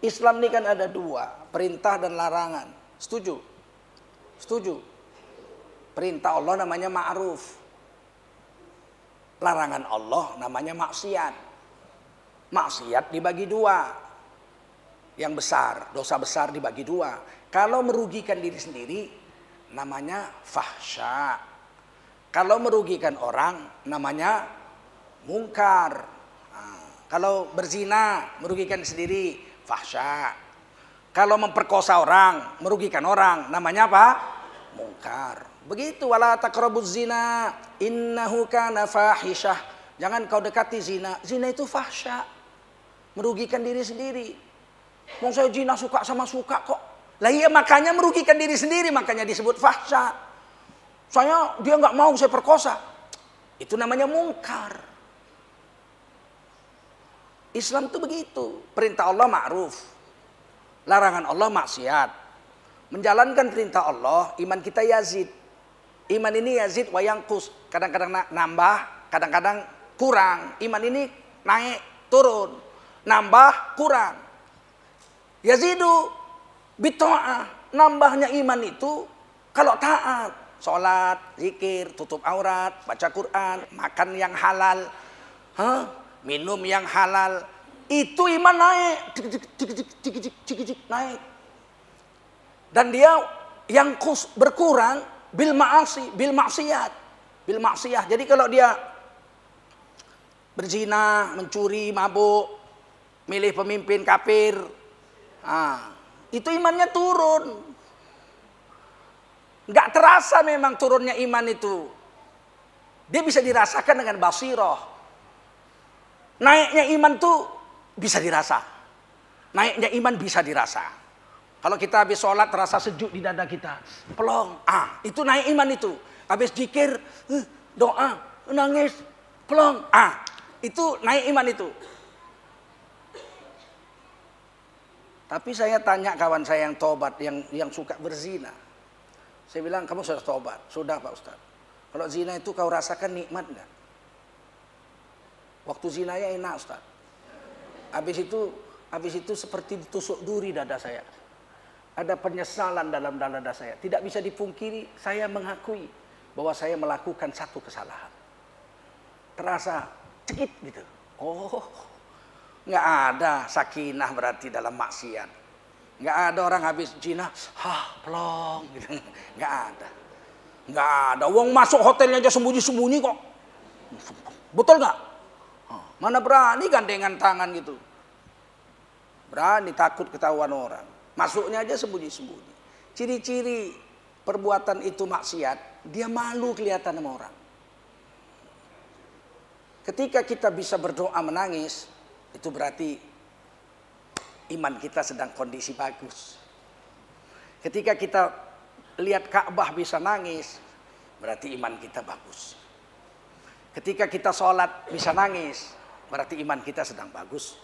Islam ini kan ada dua, perintah dan larangan. Setuju? Setuju. Perintah Allah namanya ma'ruf. Larangan Allah namanya maksiat. Maksiat dibagi dua. Yang besar, dosa besar dibagi dua. Kalau merugikan diri sendiri, namanya fahsya. Kalau merugikan orang, namanya mungkar. Ah, kalau berzina, merugikan sendiri, fahsya. Kalau memperkosa orang, merugikan orang, namanya apa? Mungkar. Begitu wala taqrabuz zina innahu kana fahisyah. Jangan kau dekati zina. Zina itu fahsya. Merugikan diri sendiri. Mau saya zina suka sama suka kok. Lah iya makanya merugikan diri sendiri makanya disebut fahsya. soalnya dia nggak mau saya perkosa. Itu namanya mungkar. Islam itu begitu. Perintah Allah ma'ruf. Larangan Allah maksiat. Menjalankan perintah Allah, iman kita yazid. Iman ini yazid wayangkus. Kadang-kadang nambah, kadang-kadang kurang. Iman ini naik, turun. Nambah, kurang. Yazidu bito'ah. Nambahnya iman itu kalau taat. Sholat, zikir, tutup aurat, baca Quran, makan yang halal. Hah? minum yang halal, itu iman naik, dik, dik, dik, dik, dik, dik, dik, dik, naik. Dan dia yang kus, berkurang bil maasi, bil maksiat, bil maksiyah. Jadi kalau dia berzina, mencuri, mabuk, milih pemimpin kafir, nah, itu imannya turun. Nggak terasa memang turunnya iman itu. Dia bisa dirasakan dengan basiroh. Naiknya iman tuh bisa dirasa. Naiknya iman bisa dirasa. Kalau kita habis sholat terasa sejuk di dada kita. Pelong, ah, itu naik iman itu. Habis jikir, eh, doa, nangis, pelong, ah. Itu naik iman itu. Tapi saya tanya kawan saya yang tobat, yang yang suka berzina. Saya bilang, kamu sudah tobat. Sudah Pak Ustaz. Kalau zina itu kau rasakan nikmat nggak? Waktu ya enak Ustaz. Habis itu habis itu seperti ditusuk duri dada saya. Ada penyesalan dalam dada saya. Tidak bisa dipungkiri, saya mengakui bahwa saya melakukan satu kesalahan. Terasa cekit gitu. Oh, nggak ada sakinah berarti dalam maksiat. Nggak ada orang habis zina, hah plong gitu. Nggak ada. Nggak ada. Wong masuk hotelnya aja sembunyi-sembunyi kok. Betul nggak? Mana berani gandengan tangan gitu. Berani takut ketahuan orang. Masuknya aja sembunyi-sembunyi. Ciri-ciri perbuatan itu maksiat, dia malu kelihatan sama orang. Ketika kita bisa berdoa menangis, itu berarti iman kita sedang kondisi bagus. Ketika kita lihat Ka'bah bisa nangis, berarti iman kita bagus. Ketika kita sholat bisa nangis, berarti iman kita sedang bagus.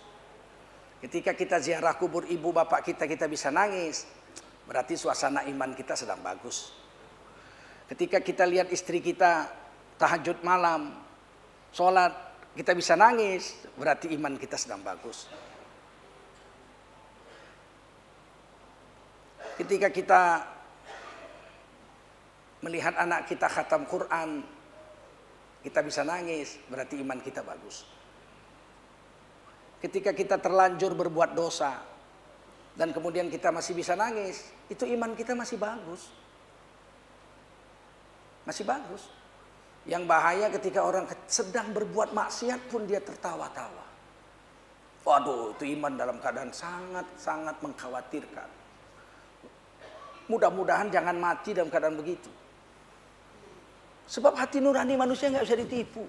Ketika kita ziarah kubur ibu bapak kita, kita bisa nangis. Berarti suasana iman kita sedang bagus. Ketika kita lihat istri kita tahajud malam, sholat, kita bisa nangis. Berarti iman kita sedang bagus. Ketika kita melihat anak kita khatam Quran, kita bisa nangis, berarti iman kita bagus. Ketika kita terlanjur berbuat dosa dan kemudian kita masih bisa nangis, itu iman kita masih bagus. Masih bagus. Yang bahaya ketika orang sedang berbuat maksiat pun dia tertawa-tawa. Waduh, itu iman dalam keadaan sangat-sangat mengkhawatirkan. Mudah-mudahan jangan mati dalam keadaan begitu. Sebab hati nurani manusia nggak bisa ditipu.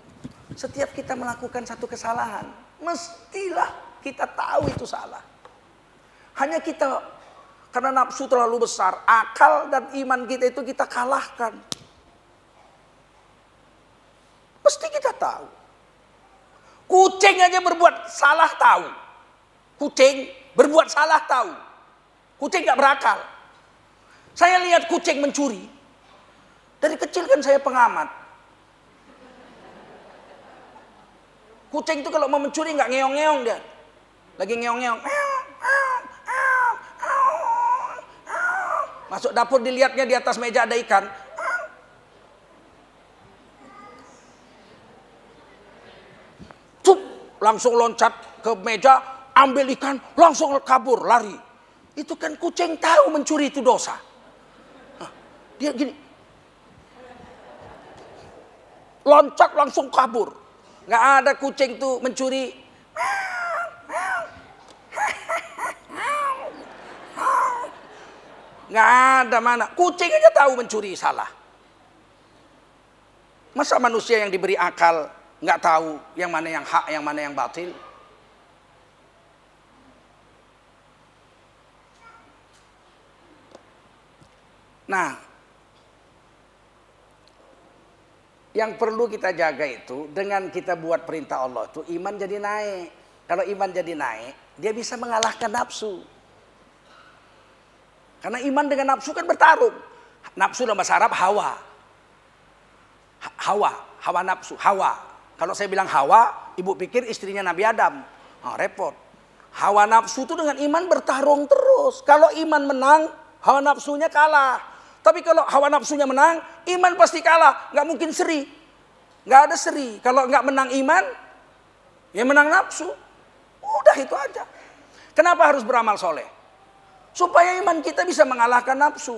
Setiap kita melakukan satu kesalahan, mestilah kita tahu itu salah. Hanya kita karena nafsu terlalu besar, akal dan iman kita itu kita kalahkan. Mesti kita tahu. Kucing aja berbuat salah tahu. Kucing berbuat salah tahu. Kucing gak berakal. Saya lihat kucing mencuri. Dari kecil kan saya pengamat. Kucing itu kalau mau mencuri nggak ngeong-ngeong dia. Lagi ngeong-ngeong. Masuk dapur dilihatnya di atas meja ada ikan. Cuk, langsung loncat ke meja, ambil ikan, langsung kabur, lari. Itu kan kucing tahu mencuri itu dosa. dia gini. Loncat langsung kabur. Nggak ada kucing tuh mencuri. Nggak ada mana. Kucing aja tahu mencuri salah. Masa manusia yang diberi akal nggak tahu yang mana yang hak, yang mana yang batil? Nah, Yang perlu kita jaga itu dengan kita buat perintah Allah itu iman jadi naik. Kalau iman jadi naik, dia bisa mengalahkan nafsu. Karena iman dengan nafsu kan bertarung. Nafsu dalam bahasa Arab hawa. hawa, hawa nafsu, hawa. Kalau saya bilang hawa, ibu pikir istrinya Nabi Adam. Oh, repot. Hawa nafsu itu dengan iman bertarung terus. Kalau iman menang, hawa nafsunya kalah. Tapi kalau hawa nafsunya menang, iman pasti kalah. Nggak mungkin seri. Nggak ada seri. Kalau nggak menang iman, ya menang nafsu. Udah itu aja. Kenapa harus beramal soleh? Supaya iman kita bisa mengalahkan nafsu.